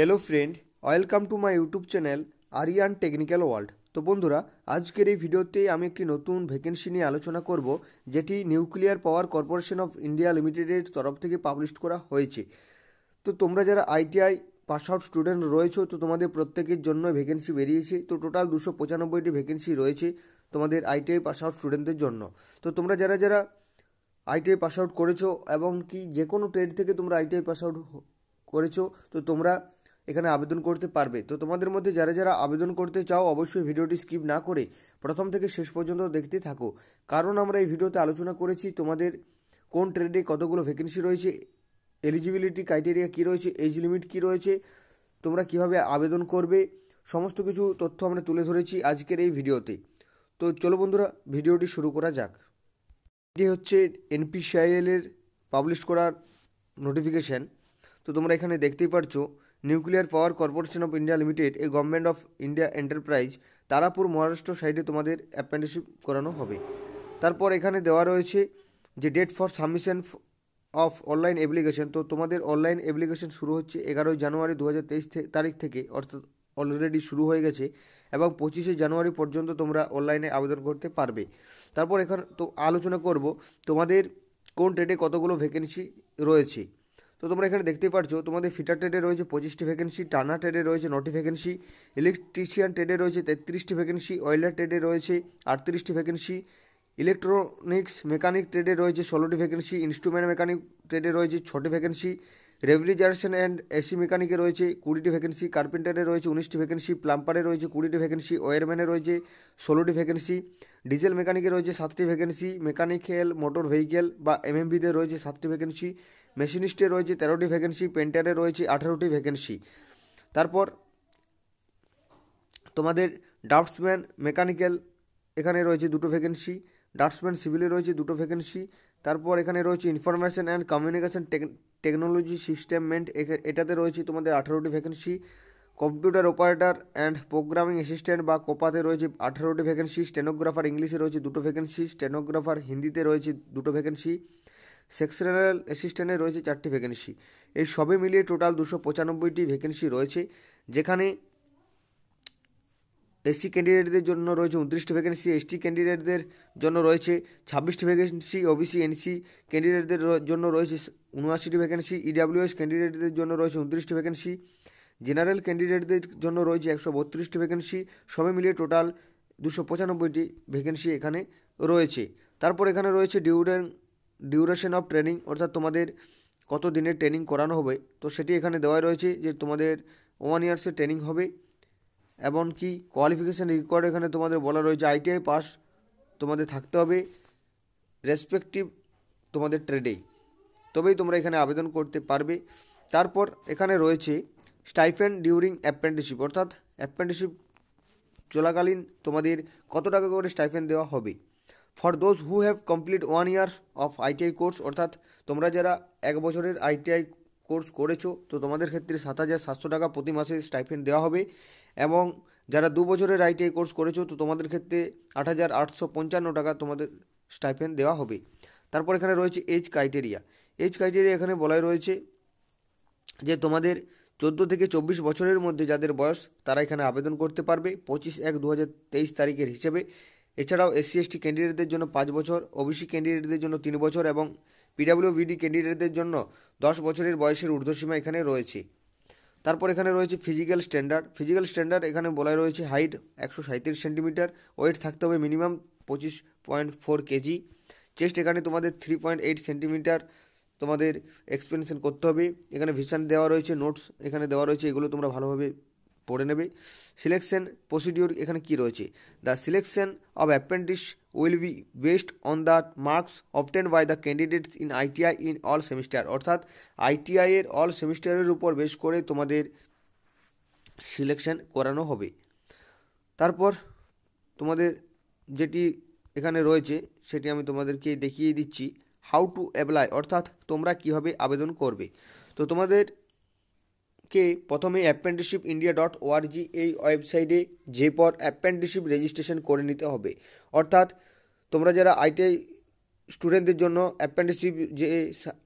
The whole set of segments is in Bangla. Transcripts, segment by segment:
hello friend welcome to my YouTube channel Aryan technical world তো বন্ধুরা আজকের এই ভিডিওতে আমি একটি নতুন ভ্যাকেন্সি নিয়ে আলোচনা করব যেটি nuclear power corporation of India লিমিটেডের তরফ থেকে পাবলিশ করা হয়েছে তো তোমরা যারা আইটিআই পাস আউট স্টুডেন্ট রয়েছে তো তোমাদের প্রত্যেকের জন্য ভ্যাকেন্সি বেরিয়েছে তো টোটাল দুশো পঁচানব্বইটি ভ্যাকেন্সি রয়েছে তোমাদের আইটিআই পাস আউট স্টুডেন্টদের জন্য তো তোমরা যারা যারা আইটিআই পাস আউট করেছো এবং কি যে কোনো ট্রেড থেকে তোমরা আইটিআই পাস আউট করেছো তো তোমরা এখানে আবেদন করতে পারবে তো তোমাদের মধ্যে যারা যারা আবেদন করতে চাও অবশ্যই ভিডিওটি স্কিপ না করে প্রথম থেকে শেষ পর্যন্ত দেখতে থাকো কারণ আমরা এই ভিডিওতে আলোচনা করেছি তোমাদের কোন ট্রেডে কতগুলো ভ্যাকেন্সি রয়েছে এলিজিবিলিটি ক্রাইটেরিয়া কী রয়েছে এজ লিমিট কী রয়েছে তোমরা কিভাবে আবেদন করবে সমস্ত কিছু তথ্য আমরা তুলে ধরেছি আজকের এই ভিডিওতে তো চলো বন্ধুরা ভিডিওটি শুরু করা যাক এটি হচ্ছে এনপিসিআইএলের পাবলিশ করার নোটিফিকেশান তো তোমরা এখানে দেখতেই পারছো nuclear power corporation of India limited a government of India enterprise Tarapur Maharashtra সাইডে তোমাদের অ্যাপ্রেন্টিসশিপ করানো হবে তারপর এখানে দেওয়া রয়েছে যে date for submission of online application তো তোমাদের অনলাইন অ্যাপ্লিকেশন শুরু হচ্ছে এগারোই জানুয়ারি দু তারিখ থেকে অর্থাৎ অলরেডি শুরু হয়ে গেছে এবং পঁচিশে জানুয়ারি পর্যন্ত তোমরা অনলাইনে আবেদন করতে পারবে তারপর এখন তো আলোচনা করব তোমাদের কোন ট্রেডে কতগুলো ভ্যাকেন্সি রয়েছে তো তোমরা এখানে দেখতেই পারছো তোমাদের ফিটার ট্রেডে রয়েছে পঁচিশটি ভ্যাকেন্সি টানা ট্রেডে রয়েছে নটি ভ্যাকেন্সি ইলেকট্রিশিয়ান ট্রেডে রয়েছে তেত্রিশটি ভ্যাকেন্সি অয়েলার ট্রেডে রয়েছে আটত্রিশটি ভ্যাকেন্সি ইলেকট্রনিক্স মেকানিক ট্রেডে রয়েছে ষোলোটি ভ্যাকেন্সি ইনস্ট্রুমেন্ট মেকানিক ট্রেডে রয়েছে ছটি ভ্যাকেন্সি রেফ্রিজারেশন অ্যান্ড এসি মেকানিকে রয়েছে কুড়িটি ভ্যাকেন্সি কার্পেন্টারে রয়েছে উনিশটি ভ্যাকেন্সি প্লাম্পারে রয়েছে কুড়িটি ভ্যাকেন্সি ওয়ারম্যানে রয়েছে ষোলোটি ভ্যাকেন্সি ডিজেল মেকানিকে রয়েছে সাতটি ভ্যাকেন্সি মেকানিক্যাল মোটর ভেহিকেল বা এমএমবিতে রয়েছে সাতটি ভ্যাকেন্সি মেশিনিস্টে রয়েছে তেরোটি ভ্যাকেন্সি পেন্টারে রয়েছে আঠারোটি ভ্যাকেন্সি তারপর তোমাদের ডাফটসম্যান মেকানিক্যাল এখানে রয়েছে দুটো ভ্যাকেন্সি ডাফটসম্যান সিভিলে রয়েছে দুটো ভ্যাকেন্সি তারপর এখানে রয়েছে ইনফরমেশন অ্যান্ড কমিউনিকেশন টেকনোলজি সিস্টেমমেন্ট এটাতে রয়েছে তোমাদের আঠারোটি vacancy computer operator and programming assistant বা কোপাতে রয়েছে আঠারোটি ভ্যাকেন্সি স্টেনোগ্রাফার ইংলিশে রয়েছে দুটো ভ্যাকেন্সি স্টেনোগ্রাফার হিন্দিতে রয়েছে দুটো ভ্যাকেন্সি সেকশনাল অ্যাসিস্ট্যান্টে রয়েছে চারটি ভ্যাকেন্সি এই সবে মিলিয়ে টোটাল দুশো পঁচানব্বইটি ভ্যাকেন্সি রয়েছে যেখানে এসসি ক্যান্ডিডেটদের জন্য রয়েছে উনত্রিশটি ভ্যাকেন্সি এসটি ক্যান্ডিডেটদের জন্য রয়েছে ছাব্বিশটি ভ্যাকেন্সি ওবিসি এনসি ক্যান্ডিডেটদের জন্য রয়েছে উনআশিটি ভ্যাকেন্সি ইডাব্লিউএস ক্যান্ডিডেটদের জন্য রয়েছে উনত্রিশটি ভ্যাকেন্সি জেনারেল ক্যান্ডিডেটদের জন্য রয়েছে একশো বত্রিশটি ভ্যাকেন্সি সবে মিলিয়ে টোটাল দুশো পঁচানব্বইটি ভ্যাকেন্সি এখানে রয়েছে তারপর এখানে রয়েছে ডিউরেন ডিউরেশন অফ ট্রেনিং অর্থাৎ তোমাদের কত দিনের ট্রেনিং করানো হবে তো সেটি এখানে দেওয়া রয়েছে যে তোমাদের ওয়ান ইয়ার্সের ট্রেনিং হবে এবং কি কোয়ালিফিকেশান রেকর্ড এখানে তোমাদের বলা রয়েছে আইটিআই পাস তোমাদের থাকতে হবে রেসপেক্টিভ তোমাদের ট্রেডেই তবেই তোমরা এখানে আবেদন করতে পারবে তারপর এখানে রয়েছে স্টাইফেন ডিউরিং অ্যাপ্রেন্টিসশিপ অর্থাৎ অ্যাপ্রেন্টিসশিপ চলাকালীন তোমাদের কত টাকা করে স্টাইফেন দেওয়া হবে for those who have complete one year of ITI course অর্থাৎ তোমরা যারা এক বছরের আইটিআই কোর্স করেছো তো তোমাদের ক্ষেত্রে সাত হাজার সাতশো টাকা প্রতি মাসে স্টাইফেন্ড দেওয়া হবে এবং যারা দু বছরের আইটিআই কোর্স করেছো তো তোমাদের ক্ষেত্রে আট হাজার আটশো পঞ্চান্ন টাকা তোমাদের স্টাইফেন্ড দেওয়া হবে তারপর এখানে রয়েছে এজ ক্রাইটেরিয়া এজ ক্রাইটেরিয়া এখানে বলাই রয়েছে যে তোমাদের চোদ্দো থেকে চব্বিশ বছরের মধ্যে যাদের বয়স তারা এখানে আবেদন করতে পারবে পঁচিশ এক দু হাজার তেইশ তারিখের হিসেবে এছাড়াও এসসি এসটি ক্যান্ডিডেটদের জন্য পাঁচ বছর ওবিসি ক্যান্ডিডেটদের জন্য তিন বছর এবং পিডাব্লিউবিডি ক্যান্ডিডেটদের জন্য দশ বছরের বয়সের ঊর্ধ্বসীমা এখানে রয়েছে তারপর এখানে রয়েছে ফিজিক্যাল স্ট্যান্ডার্ড ফিজিক্যাল স্ট্যান্ডার্ড এখানে বলা রয়েছে হাইট একশো সাঁত্রিশ সেন্টিমিটার ওয়েট থাকতে হবে মিনিমাম পঁচিশ পয়েন্ট ফোর কেজি চেস্ট এখানে তোমাদের থ্রি পয়েন্ট এইট সেন্টিমিটার তোমাদের এক্সপ্লেনেশন করতে হবে এখানে ভিশন দেওয়া রয়েছে নোটস এখানে দেওয়া রয়েছে এগুলো তোমরা ভালোভাবে পড়ে নেবে সিলেকশন প্রসিডিওর এখানে কি রয়েছে the selection of apprentices will be based on the marks obtain by the candidates in ITI in all semester অর্থাৎ আইটিআই এর অল সেমিস্টারের উপর বেশ করে তোমাদের সিলেকশন করানো হবে তারপর তোমাদের যেটি এখানে রয়েছে সেটি আমি তোমাদেরকে দেখিয়ে দিচ্ছি হাউ টু অ্যাপ্লাই অর্থাৎ তোমরা কীভাবে আবেদন করবে তো তোমাদেরকে প্রথমে অ্যাপেন্ডিশিপ ইন্ডিয়া ডট ওআরজি এই ওয়েবসাইটে যে পর অ্যাপেন্ডিশিপ রেজিস্ট্রেশন করে নিতে হবে অর্থাৎ তোমরা যারা আইটিআই স্টুডেন্টদের জন্য অ্যাপেন্ডিসশিপ যে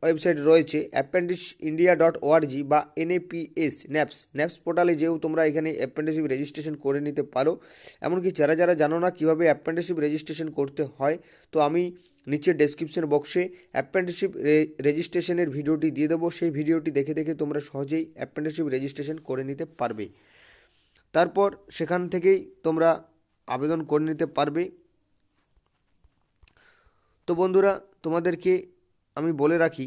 ওয়েবসাইট রয়েছে অ্যাপেন্ডিস ইন্ডিয়া ডট ওআরজি বা এনএপিএস ন্যাপস ন্যাপস পোর্টালে যেও তোমরা এখানে অ্যাপেন্ডিসশিপ রেজিস্ট্রেশন করে নিতে পারো এমনকি যারা যারা জানো না কীভাবে অ্যাপেন্ডিসশিপ রেজিস্ট্রেশন করতে হয় তো আমি নিচে ডেসক্রিপশন বক্সে অ্যাপ্রেন্টিসশিপ রেজিস্ট্রেশনের ভিডিওটি দিয়ে দেবো সেই ভিডিওটি দেখে দেখে তোমরা সহজেই অ্যাপ্রেন্টিসশিপ রেজিস্ট্রেশন করে নিতে পারবে তারপর সেখান থেকেই তোমরা আবেদন করে নিতে পারবে তো বন্ধুরা তোমাদেরকে আমি বলে রাখি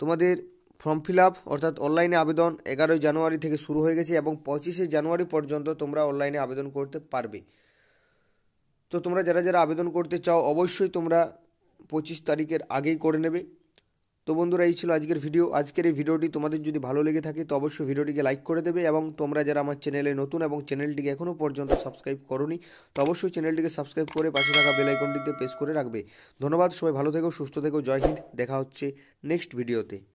তোমাদের ফর্ম ফিল আপ অর্থাৎ অনলাইনে আবেদন এগারোই জানুয়ারি থেকে শুরু হয়ে গেছে এবং পঁচিশে জানুয়ারি পর্যন্ত তোমরা অনলাইনে আবেদন করতে পারবে তো তোমরা যারা যারা আবেদন করতে চাও অবশ্যই তোমরা পঁচিশ তারিখের আগেই করে নেবে তো বন্ধুরা এই ছিল আজকের ভিডিও আজকের এই ভিডিওটি তোমাদের যদি ভালো লেগে থাকে তো অবশ্যই ভিডিওটিকে লাইক করে দেবে এবং তোমরা যারা আমার চ্যানেলে নতুন এবং চ্যানেলটিকে এখনও পর্যন্ত সাবস্ক্রাইব করনি তো অবশ্যই চ্যানেলটিকে সাবস্ক্রাইব করে পাশে থাকা বেলাইকনটিতে প্রেস করে রাখবে ধন্যবাদ সবাই ভালো থেকো সুস্থ থেকো জয় হিন্দ দেখা হচ্ছে নেক্সট ভিডিওতে